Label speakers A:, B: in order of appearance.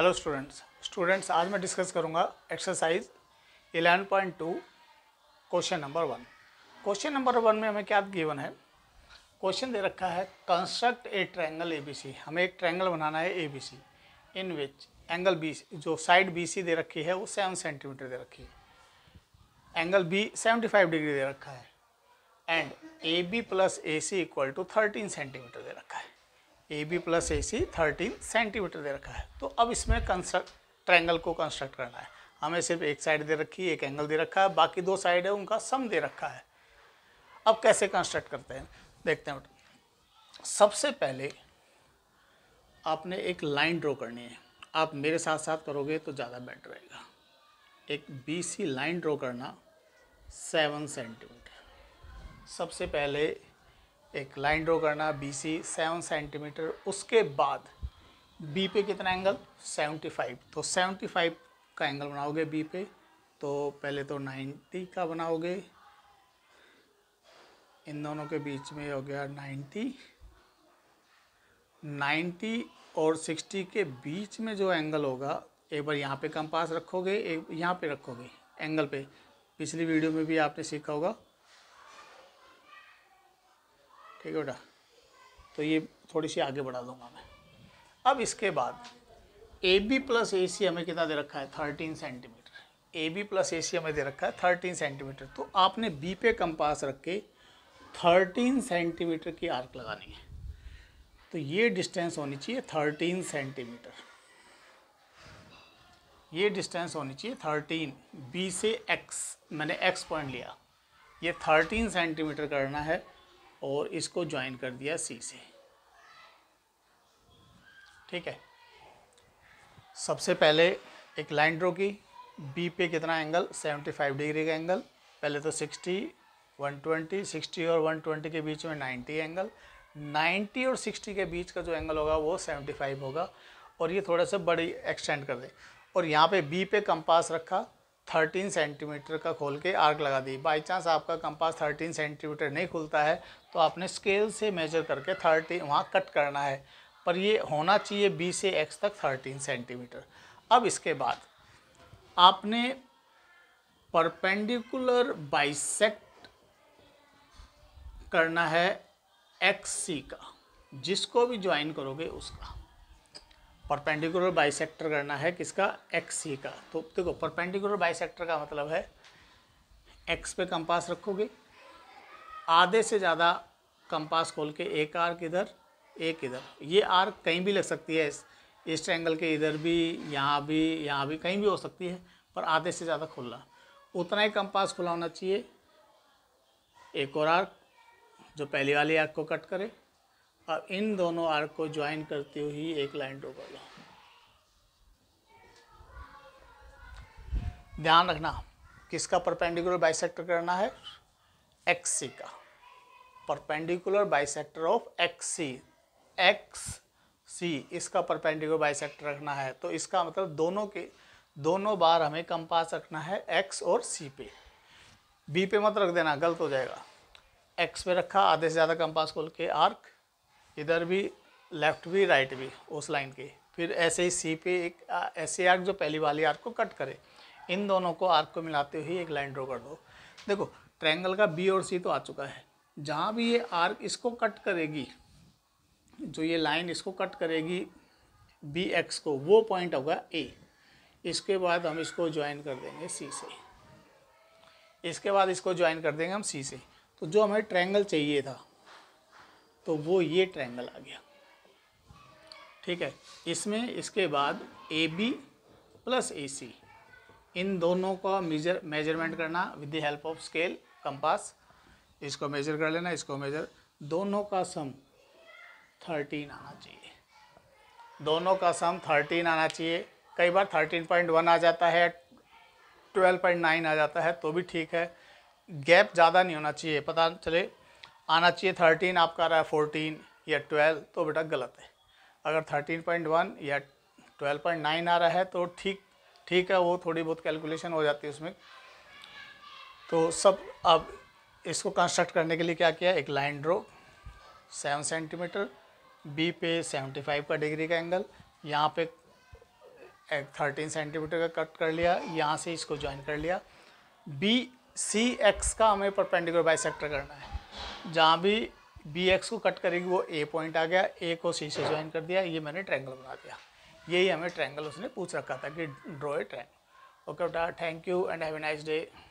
A: hello students students आज मैं discuss करूंगा exercise 11.2 question number one question number one में हमें क्या गिवन है क्वेश्चन दे रखा है कंस्ट्रक्ट ए ट्रायंगल एबीसी हमें एक ट्रायंगल बनाना है ABC in which angle B जो साइड बीसी दे रखी है वो सेवन सेंटीमीटर दे रखी है angle B seventy five degree दे रखा है and A B plus A C equal to thirteen centimetre दे रखा है A B plus A C thirteen centimetre दे रखा है तो अब इसमें कंस्ट्रक्ट ट्रैंगल को कंस्ट्रक्ट करना है हमें सिर्फ एक साइड दे रखी है एक एंगल दे रखा है बाकी दो साइड है उनका सम दे रखा है अब कैसे कंस्ट्रक्ट करते हैं देखते हैं सबसे पहले आपने एक लाइन ड्रॉ करनी है आप मेरे साथ साथ करोगे तो ज़्यादा बेटर रहेगा एक बी सी लाइन ड्रॉ करना सेवन सेंटीमीटर सबसे पहले एक लाइन ड्रॉ करना बी सी सेवन सेंटीमीटर उसके बाद बी पे कितना एंगल सेवेंटी फाइव तो सेवेंटी फाइव का एंगल बनाओगे बी पे तो पहले तो नाइन्टी का बनाओगे इन दोनों के बीच में हो गया नाइन्टी नाइन्टी और सिक्सटी के बीच में जो एंगल होगा एक बार यहाँ पे कंपास रखोगे एक यहाँ पे रखोगे एंगल पे पिछली वीडियो में भी आपने सीखा होगा ठीक है बेटा तो ये थोड़ी सी आगे बढ़ा दूंगा मैं अब इसके बाद ए बी प्लस ए सी हमें कितना दे रखा है thirteen centimetre A B plus A C हमें दे रखा है थर्टीन सेंटीमीटर तो आपने बी पे कंपास रख के थर्टीन सेंटीमीटर की आर्क लगानी है तो ये डिस्टेंस होनी चाहिए थर्टीन सेंटीमीटर ये डिस्टेंस होनी चाहिए थर्टीन बी से एक्स मैंने एक्स पॉइंट लिया ये थर्टीन सेंटीमीटर करना है और इसको ज्वाइन कर दिया सी से ठीक है सबसे पहले एक लाइन ड्रॉ की बी पे कितना एंगल 75 डिग्री का एंगल पहले तो 60 120 60 और 120 के बीच में 90 एंगल 90 और 60 के बीच का जो एंगल होगा वो 75 होगा और ये थोड़ा सा बड़ी एक्सटेंड कर दे और यहाँ पे बी पे कंपास रखा थर्टीन सेंटीमीटर का खोल के आर्क लगा दी बाई चांस आपका कंपास थर्टीन सेंटीमीटर नहीं खुलता है तो आपने स्केल से मेजर करके थर्टीन वहाँ कट करना है पर ये होना चाहिए बी से एक्स तक थर्टीन सेंटीमीटर अब इसके बाद आपने परपेंडिकुलर बाइसेक्ट करना है एक्स सी का जिसको भी ज्वाइन करोगे उसका परपेंडिकुलर बाइसेक्टर करना है किसका एक्स ही का तो देखो परपेंडिकुलर बाइसेक्टर का मतलब है एक्स पे कंपास रखोगे आधे से ज़्यादा कंपास खोल के एक आर्क इधर एक इधर ये आर्क कहीं भी लग सकती है इस, इस ट्रैंगल के इधर भी यहाँ भी यहाँ भी कहीं भी हो सकती है पर आधे से ज़्यादा खुलना उतना ही कंपास खुला होना चाहिए एक और आर्क जो पहली वाली आर्क को कट करे और इन दोनों आर्क को ज्वाइन करती हुई एक लाइन ड्रो कर लो ध्यान रखना किसका परपेंडिकुलर बाइसेक्टर करना है एक्स सी का perpendicular bisector of X C X C इसका परपेंडिकुलर बाइसेक्टर रखना है तो इसका मतलब दोनों के दोनों बार हमें कंपास रखना है एक्स और सी पे बी पे मत रख देना गलत हो जाएगा एक्स पे रखा आधे से ज़्यादा कंपास खोल के आर्क इधर भी लेफ्ट भी राइट भी उस लाइन के फिर ऐसे ही सी पे एक ऐसे आर्क जो पहली वाली आर्क को कट करे इन दोनों को आर्क को मिलाते हुए एक लाइन ड्रॉ कर दो देखो ट्रायंगल का बी और सी तो आ चुका है जहाँ भी ये आर्क इसको कट करेगी जो ये लाइन इसको कट करेगी बी एक्स को वो पॉइंट होगा ए इसके बाद हम इसको ज्वाइन कर देंगे सी से इसके बाद इसको ज्वाइन कर देंगे हम सी से तो जो हमें ट्रायंगल चाहिए था तो वो ये ट्रायंगल आ गया ठीक है इसमें इसके बाद ए बी प्लस ए सी इन दोनों का मेजर मेजरमेंट करना with the help of scale compass इसको मेजर कर लेना इसको मेजर दोनों का सम थर्टीन आना चाहिए दोनों का सम थर्टीन आना चाहिए कई बार थर्टीन पॉइंट वन आ जाता है ट्वेल्व पॉइंट नाइन आ जाता है तो भी ठीक है गैप ज़्यादा नहीं होना चाहिए पता चले आना चाहिए थर्टीन आपका आ रहा है फोर्टीन या ट्वेल्व तो बेटा गलत है अगर थर्टीन पॉइंट वन या ट्वेल्व पॉइंट नाइन आ रहा है तो ठीक ठीक है वो थोड़ी बहुत कैलकुलेशन हो जाती है उसमें तो सब अब इसको कंस्ट्रक्ट करने के लिए क्या किया एक line draw seven centimetre B पे सेवेंटी फाइव का डिग्री का एंगल यहाँ पे एक थर्टीन सेंटीमीटर का कट कर लिया यहाँ से इसको ज्वाइन कर लिया बी सी एक्स का हमें परपेंडिकुलर बाइसेक्टर करना है जहाँ भी बी एक्स को कट करेगी वो ए पॉइंट आ गया ए को सी से ज्वाइन कर दिया ये मैंने ट्रैंगल बना दिया यही हमें ट्रैंगल उसने पूछ रखा था कि ड्रॉ ए ट्रैंगल ओके बेटा thank you and have a nice day